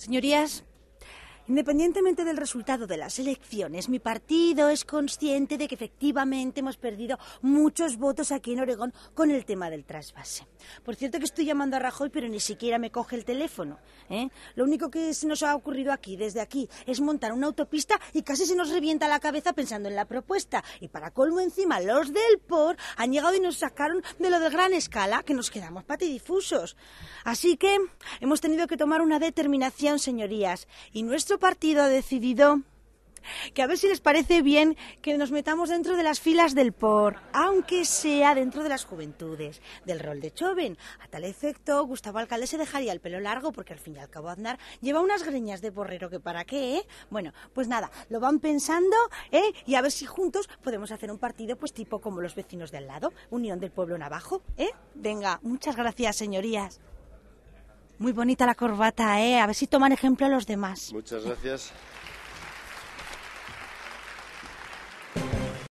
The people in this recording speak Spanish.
Señorías, Independientemente del resultado de las elecciones, mi partido es consciente de que efectivamente hemos perdido muchos votos aquí en Oregón con el tema del trasvase. Por cierto que estoy llamando a Rajoy, pero ni siquiera me coge el teléfono. ¿eh? Lo único que se nos ha ocurrido aquí, desde aquí, es montar una autopista y casi se nos revienta la cabeza pensando en la propuesta. Y para colmo encima, los del POR han llegado y nos sacaron de lo de gran escala, que nos quedamos patidifusos. Así que hemos tenido que tomar una determinación, señorías, y nuestro partido ha decidido que a ver si les parece bien que nos metamos dentro de las filas del POR, aunque sea dentro de las juventudes, del rol de choven. A tal efecto, Gustavo Alcalde se dejaría el pelo largo porque al fin y al cabo Aznar lleva unas greñas de porrero que para qué, ¿eh? Bueno, pues nada, lo van pensando, ¿eh? Y a ver si juntos podemos hacer un partido pues tipo como los vecinos de al lado, Unión del Pueblo Navajo, ¿eh? Venga, muchas gracias, señorías. Muy bonita la corbata, ¿eh? A ver si toman ejemplo a los demás. Muchas gracias.